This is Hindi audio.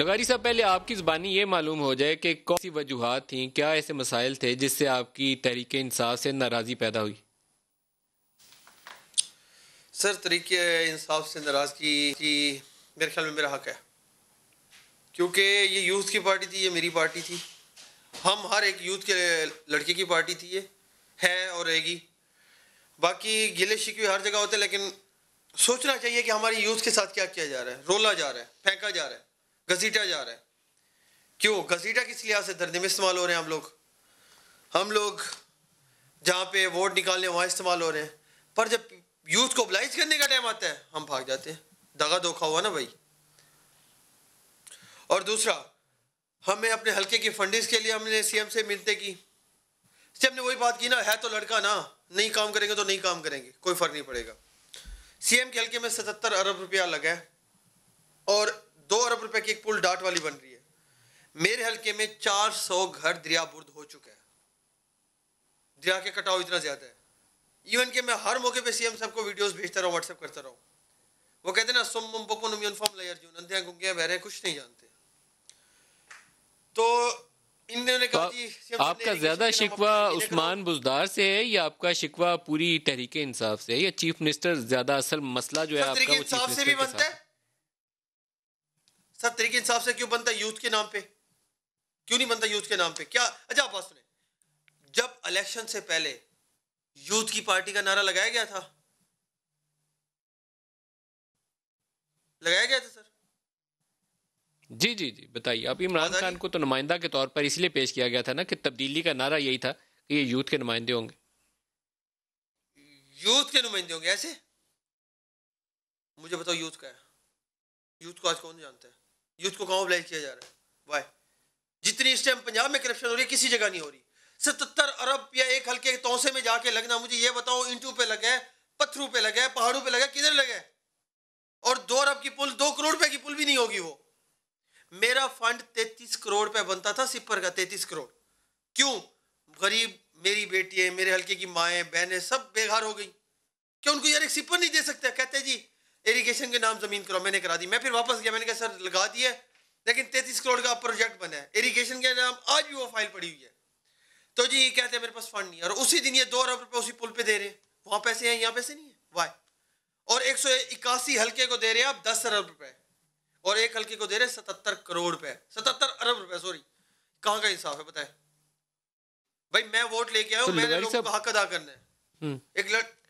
लगारी साहब पहले आपकी जबानी ये मालूम हो जाए कि कौन सी वजूहत थी क्या ऐसे मसाइल थे जिससे आपकी तहरीक इंसाफ से नाराज़गी पैदा हुई सर तरीके इंसाफ से नाराज़गी की मेरे ख्याल में मेरा हक है क्योंकि ये यूथ की पार्टी थी ये मेरी पार्टी थी हम हर एक यूथ के लड़के की पार्टी थी ये है और रहेगी बाकी गिले शिकवे हर जगह होते हैं लेकिन सोचना चाहिए कि हमारी यूथ के साथ क्या किया जा रहा है रोला जा रहा है फेंका जा रहा है घसीटा जा रहा है क्यों घसीटा किस लिहाज से धरने में इस्तेमाल हो रहे हैं हम लोग हम लोग जहाँ पे वोट निकालने वहाँ इस्तेमाल हो रहे हैं पर जब यूथ को ओबलाइज करने का टाइम आता है हम भाग जाते हैं दगा धोखा हुआ ना भाई और दूसरा हमें अपने हल्के की फंडिस के लिए हमने सीएम से मिलते की सीएम ने वही बात की ना है तो लड़का ना नहीं काम करेंगे तो नहीं काम करेंगे कोई फर्क नहीं पड़ेगा सीएम के हल्के में सतहत्तर अरब रुपया लगा है और दो अरब रुपए की एक पुल डाट वाली बन रही है मेरे हलके में 400 घर दरिया बुर्द हो चुके हैं दरिया के कटाव इतना ज़्यादा है इवन के मैं हर मौके पे सीएम सबको वीडियोस भेजता रहा व्हाट्सअप करता रहा वो कहते ना सुम मुम बकुन यूनिफॉर्म लेयर जून अंधे गुंगे बहरे कुछ नहीं जानते तो इन्होंने कहा जी आपका ज़्यादा शिकवा उस्मान बुजदार से है या आपका शिकवा पूरी तहरीक इंसाफ से है या चीफ मिनिस्टर ज़्यादा असल मसला जो है आपका वो चीफ मिनिस्टर से भी बनता है सर तरीके इंसाफ से क्यों बनता है यूथ के नाम पे क्यों नहीं बनता यूथ के नाम पे क्या अच्छा आप बात सुने जब इलेक्शन से पहले यूथ की पार्टी का नारा लगाया गया था लगाया गया था सर जी जी जी बताइए अब इमरान खान को तो नुमाइंदा के तौर पर इसलिए पेश किया गया था ना कि तब्दीली का नारा यही था कि ये यूथ के नुमाइंदे होंगे यूथ के नुमाइंदे होंगे ऐसे मुझे बताओ यूथ का है यूथ को आज कौन जानता है यूथ को कॉम्प्लाइज किया जा रहा है वाई जितनी इस टाइम पंजाब में करप्शन हो रही है किसी जगह नहीं हो रही सतर अरब या एक हल्के के तोसे में जाके लगना मुझे ये बताओ इंटू पे लगे पत्थरों पे लगे पहाड़ों पे लगे किधर लगे और दो अरब की पुल दो करोड़ रुपए की पुल भी नहीं होगी वो मेरा फंड तैतीस करोड़ रुपए बनता था सिपर का तैतीस करोड़ क्यों गरीब मेरी बेटी है मेरे हल्के की माएँ बहनें सब बेघर हो गई क्या उनको यार एक सिपर नहीं दे सकते कहते जी इरीगेशन के नाम ज़मीन करो मैंने करा दी मैं फिर वापस गया मैंने कहा सर लगा दिया है लेकिन तैतीस करोड़ का प्रोजेक्ट बना है इरीगेशन के नाम आज भी वो फाइल पड़ी हुई है तो जी कहते हैं मेरे पास फंड नहीं है और उसी दिन ये दो अरब रुपये उसी पुल पर दे रहे हैं वहाँ पैसे हैं यहाँ पैसे नहीं है वाई और एक सौ इक्यासी हल्के को दे रहे हैं आप दस अरब रुपए और एक हल्के को दे रहे हैं सतहत्तर करोड़ रुपए सतहत्तर अरब रुपए सॉरी कहाँ का इंसाफ है बताए भाई मैं वोट लेके आया हूँ मैंने लोगों का हक अदा करना है हम्म। एक लड़